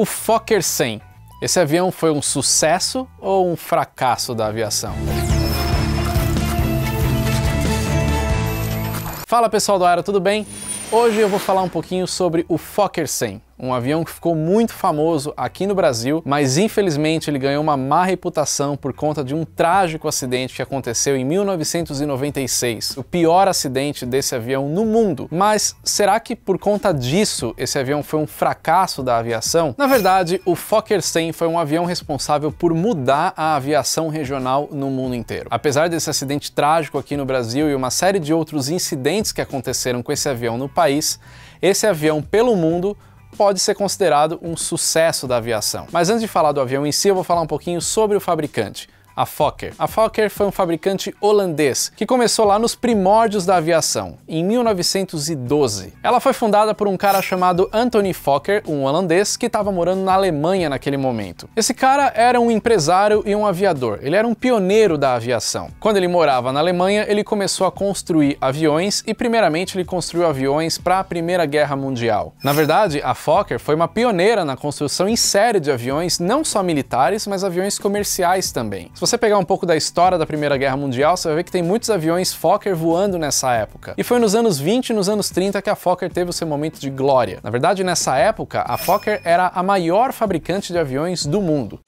O Fokker 100. Esse avião foi um sucesso ou um fracasso da aviação? Fala pessoal do Aero, tudo bem? Hoje eu vou falar um pouquinho sobre o Fokker 100 um avião que ficou muito famoso aqui no Brasil, mas infelizmente ele ganhou uma má reputação por conta de um trágico acidente que aconteceu em 1996, o pior acidente desse avião no mundo. Mas será que por conta disso esse avião foi um fracasso da aviação? Na verdade, o Fokker 100 foi um avião responsável por mudar a aviação regional no mundo inteiro. Apesar desse acidente trágico aqui no Brasil e uma série de outros incidentes que aconteceram com esse avião no país, esse avião pelo mundo pode ser considerado um sucesso da aviação. Mas antes de falar do avião em si, eu vou falar um pouquinho sobre o fabricante a Fokker. A Fokker foi um fabricante holandês que começou lá nos primórdios da aviação, em 1912. Ela foi fundada por um cara chamado Anthony Fokker, um holandês que estava morando na Alemanha naquele momento. Esse cara era um empresário e um aviador. Ele era um pioneiro da aviação. Quando ele morava na Alemanha, ele começou a construir aviões e primeiramente ele construiu aviões para a Primeira Guerra Mundial. Na verdade, a Fokker foi uma pioneira na construção em série de aviões, não só militares, mas aviões comerciais também. Se você pegar um pouco da história da Primeira Guerra Mundial, você vai ver que tem muitos aviões Fokker voando nessa época. E foi nos anos 20 e nos anos 30 que a Fokker teve o seu momento de glória. Na verdade, nessa época, a Fokker era a maior fabricante de aviões do mundo.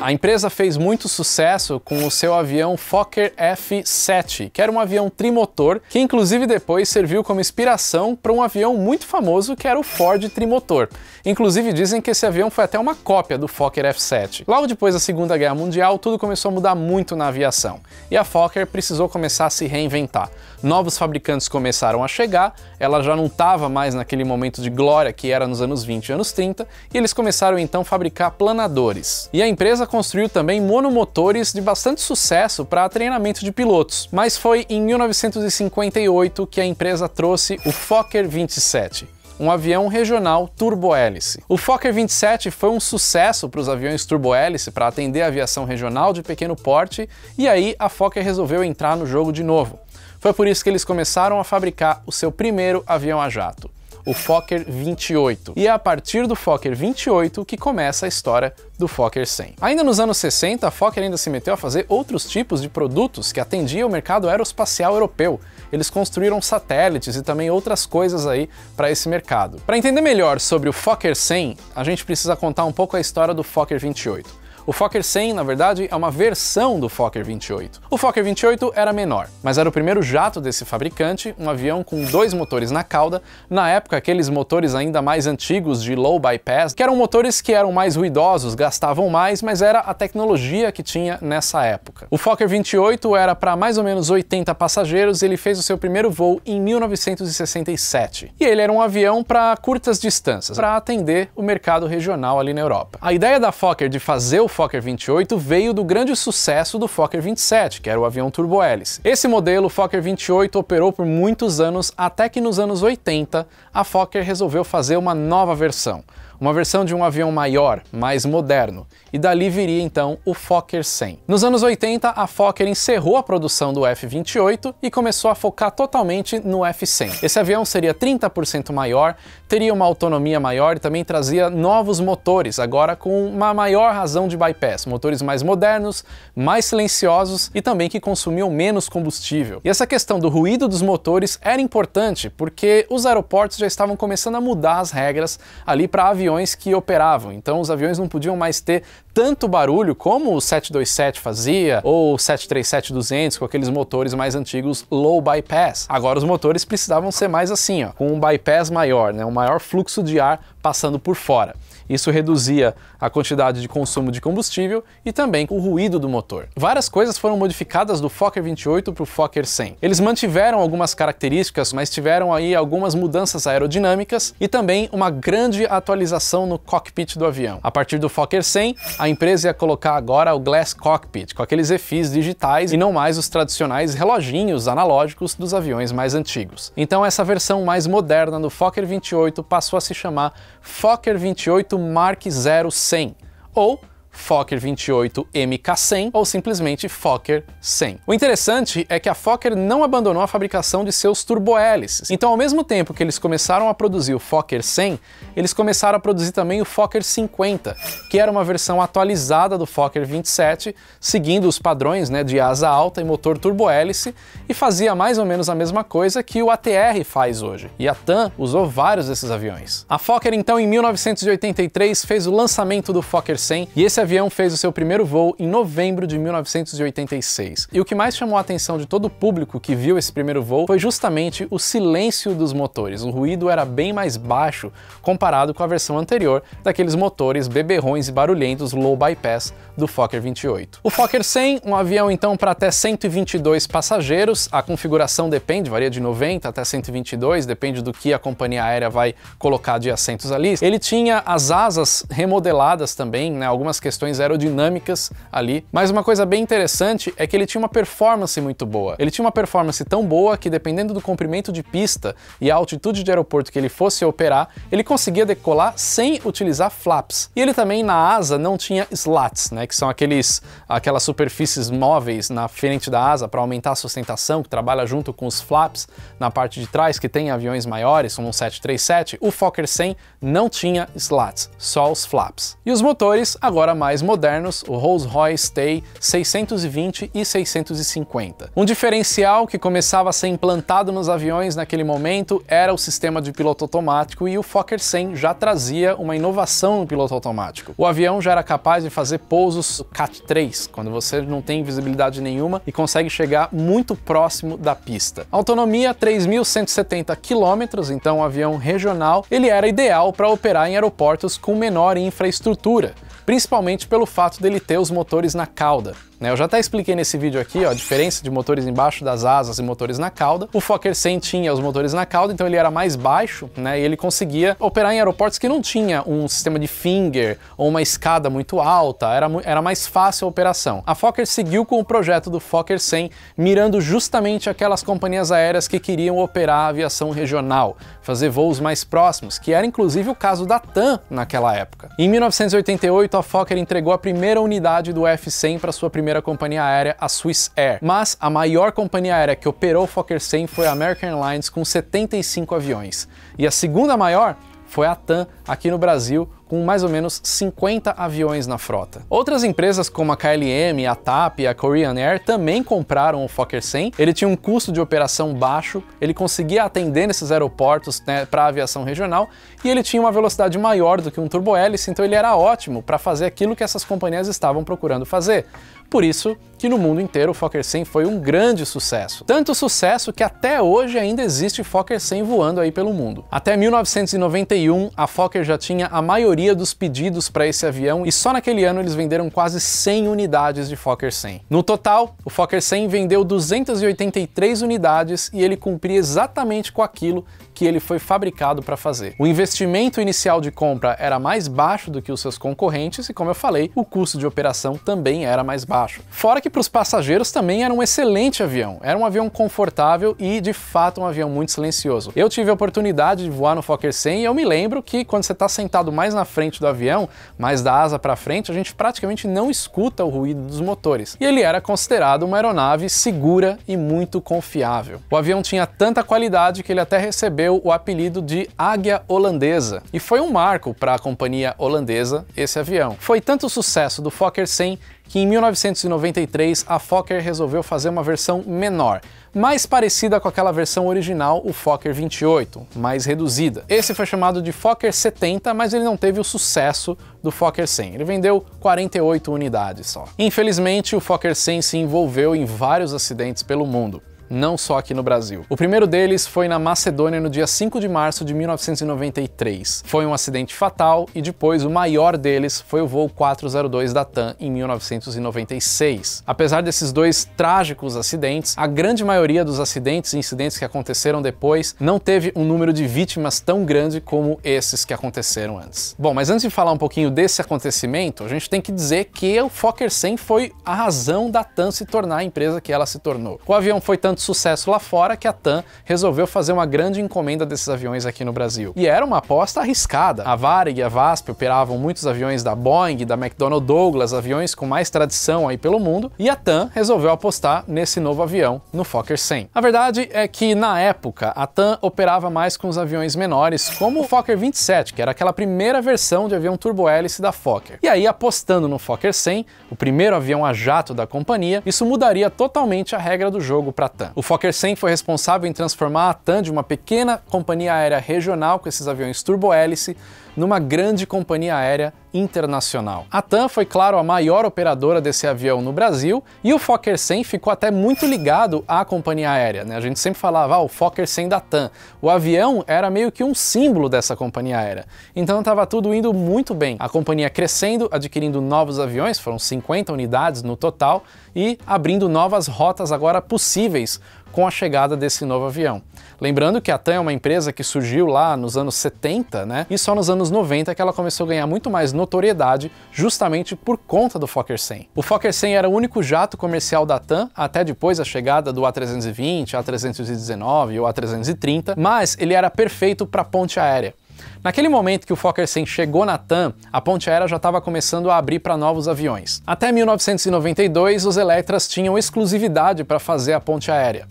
A empresa fez muito sucesso com o seu avião Fokker F7, que era um avião trimotor, que inclusive depois serviu como inspiração para um avião muito famoso que era o Ford trimotor. Inclusive dizem que esse avião foi até uma cópia do Fokker F7. Logo depois da Segunda Guerra Mundial, tudo começou a mudar muito na aviação, e a Fokker precisou começar a se reinventar. Novos fabricantes começaram a chegar, ela já não estava mais naquele momento de glória que era nos anos 20 e anos 30, e eles começaram então a fabricar planadores. E a empresa construiu também monomotores de bastante sucesso para treinamento de pilotos, mas foi em 1958 que a empresa trouxe o Fokker 27, um avião regional turbohélice. O Fokker 27 foi um sucesso para os aviões turbohélice para atender a aviação regional de pequeno porte, e aí a Fokker resolveu entrar no jogo de novo. Foi por isso que eles começaram a fabricar o seu primeiro avião a jato o Fokker 28. E é a partir do Fokker 28 que começa a história do Fokker 100. Ainda nos anos 60, a Fokker ainda se meteu a fazer outros tipos de produtos que atendiam o mercado aeroespacial europeu. Eles construíram satélites e também outras coisas aí para esse mercado. Para entender melhor sobre o Fokker 100, a gente precisa contar um pouco a história do Fokker 28. O Fokker 100, na verdade, é uma versão do Fokker 28. O Fokker 28 era menor, mas era o primeiro jato desse fabricante, um avião com dois motores na cauda, na época aqueles motores ainda mais antigos de low bypass, que eram motores que eram mais ruidosos, gastavam mais, mas era a tecnologia que tinha nessa época. O Fokker 28 era para mais ou menos 80 passageiros e ele fez o seu primeiro voo em 1967. E ele era um avião para curtas distâncias, para atender o mercado regional ali na Europa. A ideia da Fokker de fazer o Fokker 28 veio do grande sucesso do Fokker 27, que era o avião turbohélice. Esse modelo, o Fokker 28, operou por muitos anos até que nos anos 80 a Fokker resolveu fazer uma nova versão uma versão de um avião maior, mais moderno, e dali viria então o Fokker 100. Nos anos 80, a Fokker encerrou a produção do F-28 e começou a focar totalmente no F-100. Esse avião seria 30% maior, teria uma autonomia maior e também trazia novos motores, agora com uma maior razão de bypass, motores mais modernos, mais silenciosos e também que consumiam menos combustível. E essa questão do ruído dos motores era importante porque os aeroportos já estavam começando a mudar as regras ali para aviões aviões que operavam. Então os aviões não podiam mais ter tanto barulho como o 727 fazia ou o 737-200 com aqueles motores mais antigos low bypass. Agora os motores precisavam ser mais assim, ó, com um bypass maior, né, um maior fluxo de ar passando por fora. Isso reduzia a quantidade de consumo de combustível e também o ruído do motor. Várias coisas foram modificadas do Fokker 28 para o Fokker 100. Eles mantiveram algumas características, mas tiveram aí algumas mudanças aerodinâmicas e também uma grande atualização no cockpit do avião. A partir do Fokker 100, a empresa ia colocar agora o Glass Cockpit, com aqueles EFIs digitais e não mais os tradicionais reloginhos analógicos dos aviões mais antigos. Então essa versão mais moderna do Fokker 28 passou a se chamar Fokker 28 Mark 0100 ou Fokker 28 MK100 ou simplesmente Fokker 100. O interessante é que a Fokker não abandonou a fabricação de seus turbohélices, então ao mesmo tempo que eles começaram a produzir o Fokker 100, eles começaram a produzir também o Fokker 50, que era uma versão atualizada do Fokker 27, seguindo os padrões né, de asa alta e motor turbohélice, e fazia mais ou menos a mesma coisa que o ATR faz hoje. E a TAM usou vários desses aviões. A Fokker então em 1983 fez o lançamento do Fokker 100 e esse esse avião fez o seu primeiro voo em novembro de 1986. E o que mais chamou a atenção de todo o público que viu esse primeiro voo foi justamente o silêncio dos motores. O ruído era bem mais baixo comparado com a versão anterior daqueles motores beberrões e barulhentos low bypass do Fokker 28. O Fokker 100, um avião então para até 122 passageiros, a configuração depende, varia de 90 até 122, depende do que a companhia aérea vai colocar de assentos ali. Ele tinha as asas remodeladas também, né, algumas questões aerodinâmicas ali. Mas uma coisa bem interessante é que ele tinha uma performance muito boa. Ele tinha uma performance tão boa que dependendo do comprimento de pista e a altitude de aeroporto que ele fosse operar, ele conseguia decolar sem utilizar flaps. E ele também na asa não tinha slats, né, que são aqueles aquelas superfícies móveis na frente da asa para aumentar a sustentação, que trabalha junto com os flaps na parte de trás, que tem aviões maiores, como um 737. O Fokker 100 não tinha slats, só os flaps. E os motores agora mais modernos, o Rolls-Royce Tay 620 e 650. Um diferencial que começava a ser implantado nos aviões naquele momento era o sistema de piloto automático e o Fokker 100 já trazia uma inovação no piloto automático. O avião já era capaz de fazer pousos CAT 3, quando você não tem visibilidade nenhuma e consegue chegar muito próximo da pista. Autonomia 3.170 km, então um avião regional, ele era ideal para operar em aeroportos com menor infraestrutura principalmente pelo fato dele ter os motores na cauda. Né? Eu já até expliquei nesse vídeo aqui ó, a diferença de motores embaixo das asas e motores na cauda. O Fokker 100 tinha os motores na cauda, então ele era mais baixo né? e ele conseguia operar em aeroportos que não tinha um sistema de finger ou uma escada muito alta, era, era mais fácil a operação. A Fokker seguiu com o projeto do Fokker 100, mirando justamente aquelas companhias aéreas que queriam operar a aviação regional, fazer voos mais próximos, que era inclusive o caso da TAM naquela época. Em 1988, a Fokker entregou a primeira unidade do F-100 para sua primeira companhia aérea, a Swiss Air. Mas a maior companhia aérea que operou o Fokker 100 foi a American Airlines, com 75 aviões. E a segunda maior foi a TAM aqui no Brasil com mais ou menos 50 aviões na frota. Outras empresas como a KLM, a TAP e a Korean Air também compraram o Fokker 100. Ele tinha um custo de operação baixo, ele conseguia atender nesses aeroportos né, para aviação regional e ele tinha uma velocidade maior do que um turbohélice, então ele era ótimo para fazer aquilo que essas companhias estavam procurando fazer por isso que no mundo inteiro o Fokker 100 foi um grande sucesso. Tanto sucesso que até hoje ainda existe Fokker 100 voando aí pelo mundo. Até 1991, a Fokker já tinha a maioria dos pedidos para esse avião e só naquele ano eles venderam quase 100 unidades de Fokker 100. No total, o Fokker 100 vendeu 283 unidades e ele cumpria exatamente com aquilo que ele foi fabricado para fazer. O investimento inicial de compra era mais baixo do que os seus concorrentes e, como eu falei, o custo de operação também era mais baixo. Fora que para os passageiros também era um excelente avião, era um avião confortável e de fato um avião muito silencioso. Eu tive a oportunidade de voar no Fokker 100 e eu me lembro que quando você está sentado mais na frente do avião, mais da asa para frente, a gente praticamente não escuta o ruído dos motores. E ele era considerado uma aeronave segura e muito confiável. O avião tinha tanta qualidade que ele até recebeu recebeu o apelido de Águia Holandesa e foi um marco para a companhia holandesa esse avião. Foi tanto o sucesso do Fokker 100 que em 1993 a Fokker resolveu fazer uma versão menor, mais parecida com aquela versão original, o Fokker 28, mais reduzida. Esse foi chamado de Fokker 70, mas ele não teve o sucesso do Fokker 100. Ele vendeu 48 unidades só. Infelizmente, o Fokker 100 se envolveu em vários acidentes pelo mundo não só aqui no Brasil. O primeiro deles foi na Macedônia no dia 5 de março de 1993. Foi um acidente fatal e depois o maior deles foi o voo 402 da TAM em 1996. Apesar desses dois trágicos acidentes, a grande maioria dos acidentes e incidentes que aconteceram depois não teve um número de vítimas tão grande como esses que aconteceram antes. Bom, mas antes de falar um pouquinho desse acontecimento, a gente tem que dizer que o Fokker 100 foi a razão da TAM se tornar a empresa que ela se tornou. O avião foi tanto tanto sucesso lá fora que a TAM resolveu fazer uma grande encomenda desses aviões aqui no Brasil. E era uma aposta arriscada. A Varig e a VASP operavam muitos aviões da Boeing, da McDonnell Douglas, aviões com mais tradição aí pelo mundo, e a TAM resolveu apostar nesse novo avião, no Fokker 100. A verdade é que, na época, a TAM operava mais com os aviões menores, como o Fokker 27, que era aquela primeira versão de avião turbohélice da Fokker. E aí, apostando no Fokker 100, o primeiro avião a jato da companhia, isso mudaria totalmente a regra do jogo para a TAM o Fokker 100 foi responsável em transformar a TAM de uma pequena companhia aérea regional com esses aviões turbohélice numa grande companhia aérea internacional. A TAM foi, claro, a maior operadora desse avião no Brasil e o Fokker 100 ficou até muito ligado à companhia aérea. Né? A gente sempre falava, ah, o Fokker 100 da TAM. O avião era meio que um símbolo dessa companhia aérea. Então estava tudo indo muito bem. A companhia crescendo, adquirindo novos aviões, foram 50 unidades no total, e abrindo novas rotas agora possíveis com a chegada desse novo avião. Lembrando que a TAM é uma empresa que surgiu lá nos anos 70, né? E só nos anos 90 é que ela começou a ganhar muito mais notoriedade, justamente por conta do Fokker 100. O Fokker 100 era o único jato comercial da TAM até depois da chegada do A320, A319 ou A330, mas ele era perfeito para ponte aérea. Naquele momento que o Fokker 100 chegou na TAM, a ponte aérea já estava começando a abrir para novos aviões. Até 1992, os Electras tinham exclusividade para fazer a ponte aérea.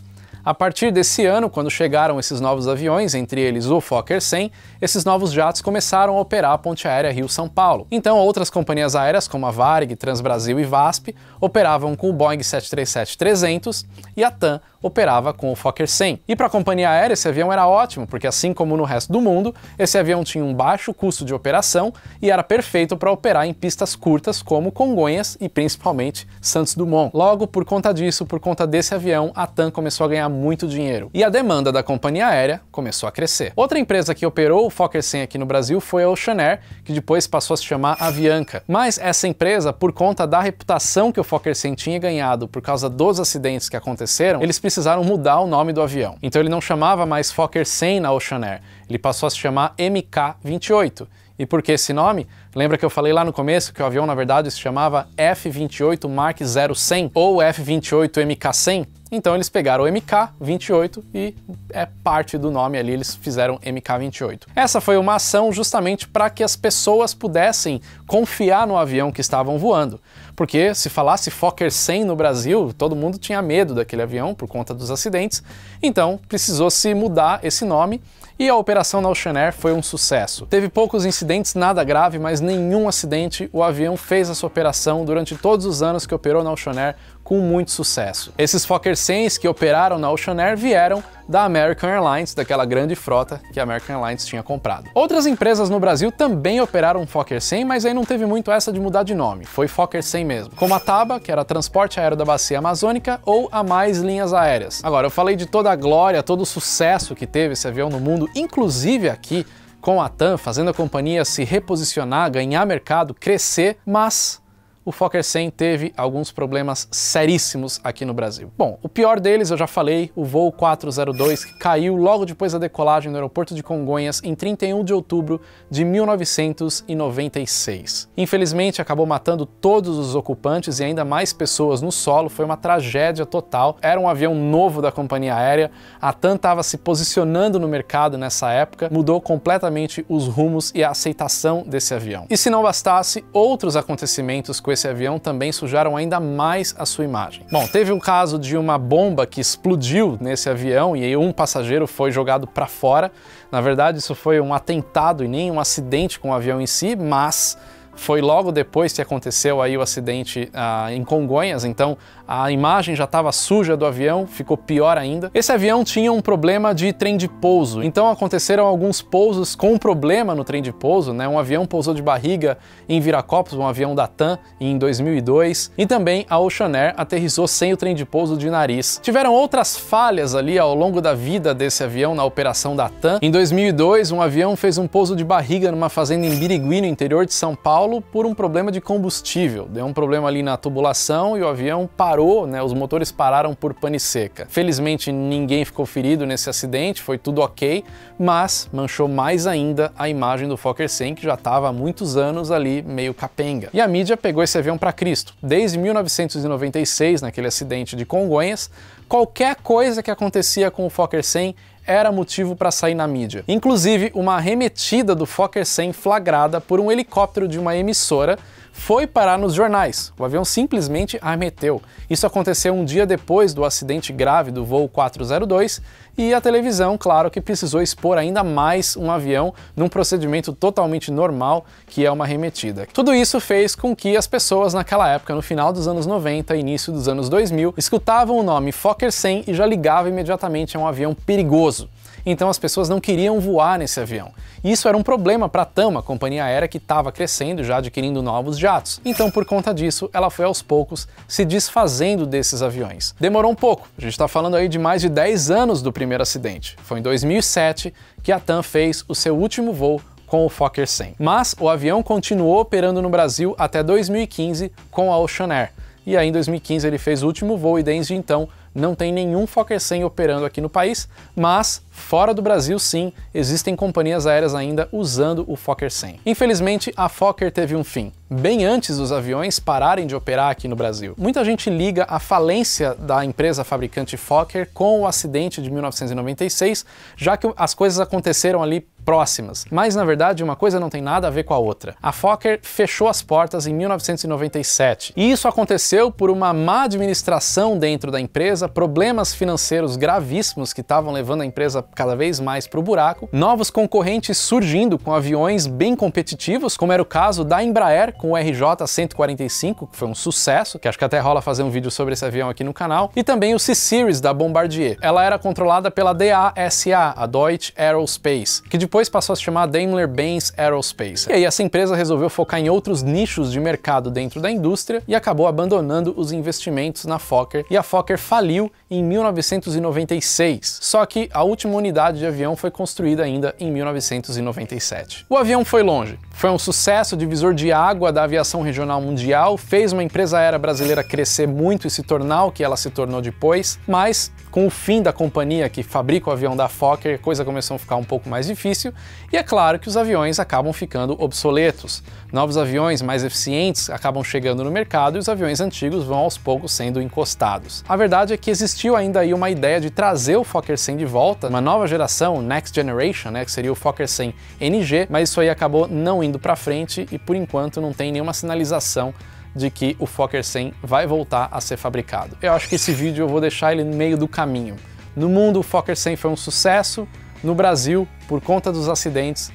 A partir desse ano, quando chegaram esses novos aviões, entre eles o Fokker 100, esses novos jatos começaram a operar a ponte aérea Rio-São Paulo. Então, outras companhias aéreas, como a Varig, Transbrasil e VASP, operavam com o Boeing 737-300 e a TAM operava com o Fokker 100. E para a companhia aérea, esse avião era ótimo, porque assim como no resto do mundo, esse avião tinha um baixo custo de operação e era perfeito para operar em pistas curtas como Congonhas e principalmente Santos Dumont. Logo, por conta disso, por conta desse avião, a TAM começou a ganhar muito dinheiro. E a demanda da companhia aérea começou a crescer. Outra empresa que operou o Fokker 100 aqui no Brasil foi a Ocean Air, que depois passou a se chamar Avianca. Mas essa empresa, por conta da reputação que o Fokker 100 tinha ganhado por causa dos acidentes que aconteceram, eles precisaram mudar o nome do avião. Então ele não chamava mais Fokker 100 na Ocean Air, ele passou a se chamar MK-28 e por que esse nome? Lembra que eu falei lá no começo que o avião, na verdade, se chamava F-28 Mark 0100 ou F-28 MK-100? Então eles pegaram o MK-28 e é parte do nome ali, eles fizeram MK-28. Essa foi uma ação justamente para que as pessoas pudessem confiar no avião que estavam voando. Porque se falasse Fokker 100 no Brasil, todo mundo tinha medo daquele avião por conta dos acidentes, então precisou se mudar esse nome e a operação na Ocean Air foi um sucesso. Teve poucos incidentes, nada grave, mas nenhum acidente. O avião fez essa operação durante todos os anos que operou na Ocean Air, com muito sucesso. Esses Fokker 100 que operaram na Ocean Air vieram da American Airlines, daquela grande frota que a American Airlines tinha comprado. Outras empresas no Brasil também operaram Fokker 100, mas aí não teve muito essa de mudar de nome, foi Fokker 100 mesmo. Como a TABA, que era Transporte Aéreo da Bacia Amazônica, ou a Mais Linhas Aéreas. Agora, eu falei de toda a glória, todo o sucesso que teve esse avião no mundo, inclusive aqui com a TAM, fazendo a companhia se reposicionar, ganhar mercado, crescer, mas o Fokker 100 teve alguns problemas seríssimos aqui no Brasil. Bom, o pior deles eu já falei, o voo 402 que caiu logo depois da decolagem no aeroporto de Congonhas em 31 de outubro de 1996. Infelizmente acabou matando todos os ocupantes e ainda mais pessoas no solo, foi uma tragédia total. Era um avião novo da companhia aérea, a TAM estava se posicionando no mercado nessa época, mudou completamente os rumos e a aceitação desse avião. E se não bastasse, outros acontecimentos com esse avião também sujaram ainda mais a sua imagem. Bom, teve o caso de uma bomba que explodiu nesse avião e um passageiro foi jogado para fora. Na verdade, isso foi um atentado e nem um acidente com o avião em si, mas foi logo depois que aconteceu aí o acidente ah, em Congonhas, então a imagem já estava suja do avião, ficou pior ainda. Esse avião tinha um problema de trem de pouso, então aconteceram alguns pousos com problema no trem de pouso, né? Um avião pousou de barriga em Viracopos, um avião da TAM, em 2002, e também a Ocean Air aterrissou sem o trem de pouso de nariz. Tiveram outras falhas ali ao longo da vida desse avião na operação da TAM. Em 2002, um avião fez um pouso de barriga numa fazenda em Birigui, no interior de São Paulo, Paulo por um problema de combustível. Deu um problema ali na tubulação e o avião parou, né? Os motores pararam por pane seca. Felizmente ninguém ficou ferido nesse acidente, foi tudo ok, mas manchou mais ainda a imagem do Fokker 100 que já estava há muitos anos ali meio capenga. E a mídia pegou esse avião para Cristo. Desde 1996, naquele acidente de Congonhas, qualquer coisa que acontecia com o Fokker 100 era motivo para sair na mídia. Inclusive, uma arremetida do Fokker 100 flagrada por um helicóptero de uma emissora foi parar nos jornais. O avião simplesmente arremeteu. Isso aconteceu um dia depois do acidente grave do voo 402 e a televisão, claro, que precisou expor ainda mais um avião num procedimento totalmente normal que é uma arremetida. Tudo isso fez com que as pessoas naquela época, no final dos anos 90 início dos anos 2000, escutavam o nome Fokker 100 e já ligavam imediatamente a um avião perigoso então as pessoas não queriam voar nesse avião. Isso era um problema para a TAM, a companhia aérea que estava crescendo, já adquirindo novos jatos. Então, por conta disso, ela foi aos poucos se desfazendo desses aviões. Demorou um pouco, a gente está falando aí de mais de 10 anos do primeiro acidente. Foi em 2007 que a TAM fez o seu último voo com o Fokker 100. Mas o avião continuou operando no Brasil até 2015 com a Ocean Air. E aí em 2015 ele fez o último voo e desde então não tem nenhum Fokker 100 operando aqui no país, mas fora do Brasil sim, existem companhias aéreas ainda usando o Fokker 100. Infelizmente, a Fokker teve um fim, bem antes dos aviões pararem de operar aqui no Brasil. Muita gente liga a falência da empresa fabricante Fokker com o acidente de 1996, já que as coisas aconteceram ali próximas. Mas na verdade, uma coisa não tem nada a ver com a outra. A Fokker fechou as portas em 1997. E isso aconteceu por uma má administração dentro da empresa, problemas financeiros gravíssimos que estavam levando a empresa cada vez mais para o buraco, novos concorrentes surgindo com aviões bem competitivos, como era o caso da Embraer com o RJ-145, que foi um sucesso, que acho que até rola fazer um vídeo sobre esse avião aqui no canal, e também o C-Series da Bombardier. Ela era controlada pela DASA, a Deutsche Aerospace, que depois depois passou a se chamar Daimler Benz Aerospace. E aí essa empresa resolveu focar em outros nichos de mercado dentro da indústria e acabou abandonando os investimentos na Fokker, e a Fokker faliu em 1996. Só que a última unidade de avião foi construída ainda em 1997. O avião foi longe, foi um sucesso divisor de água da aviação regional mundial, fez uma empresa aérea brasileira crescer muito e se tornar o que ela se tornou depois, mas com o fim da companhia que fabrica o avião da Fokker, a coisa começou a ficar um pouco mais difícil, e é claro que os aviões acabam ficando obsoletos. Novos aviões mais eficientes acabam chegando no mercado e os aviões antigos vão aos poucos sendo encostados. A verdade é que existiu ainda aí uma ideia de trazer o Fokker 100 de volta, uma nova geração, Next Generation, né, que seria o Fokker 100 NG, mas isso aí acabou não indo para frente e por enquanto não tem nenhuma sinalização de que o Fokker 100 vai voltar a ser fabricado. Eu acho que esse vídeo eu vou deixar ele no meio do caminho. No mundo o Fokker 100 foi um sucesso, no Brasil, por conta dos acidentes,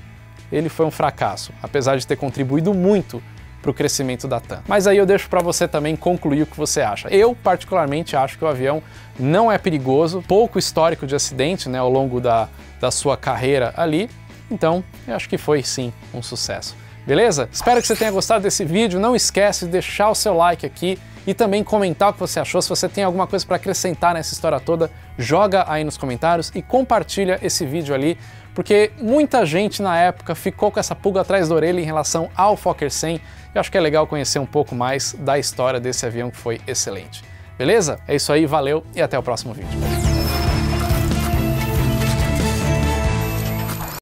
ele foi um fracasso, apesar de ter contribuído muito para o crescimento da TAM. Mas aí eu deixo para você também concluir o que você acha. Eu, particularmente, acho que o avião não é perigoso, pouco histórico de acidente né, ao longo da, da sua carreira ali, então, eu acho que foi sim um sucesso. Beleza? Espero que você tenha gostado desse vídeo. Não esquece de deixar o seu like aqui e também comentar o que você achou. Se você tem alguma coisa para acrescentar nessa história toda, joga aí nos comentários e compartilha esse vídeo ali, porque muita gente na época ficou com essa pulga atrás da orelha em relação ao Fokker 100. Eu acho que é legal conhecer um pouco mais da história desse avião que foi excelente. Beleza? É isso aí, valeu e até o próximo vídeo.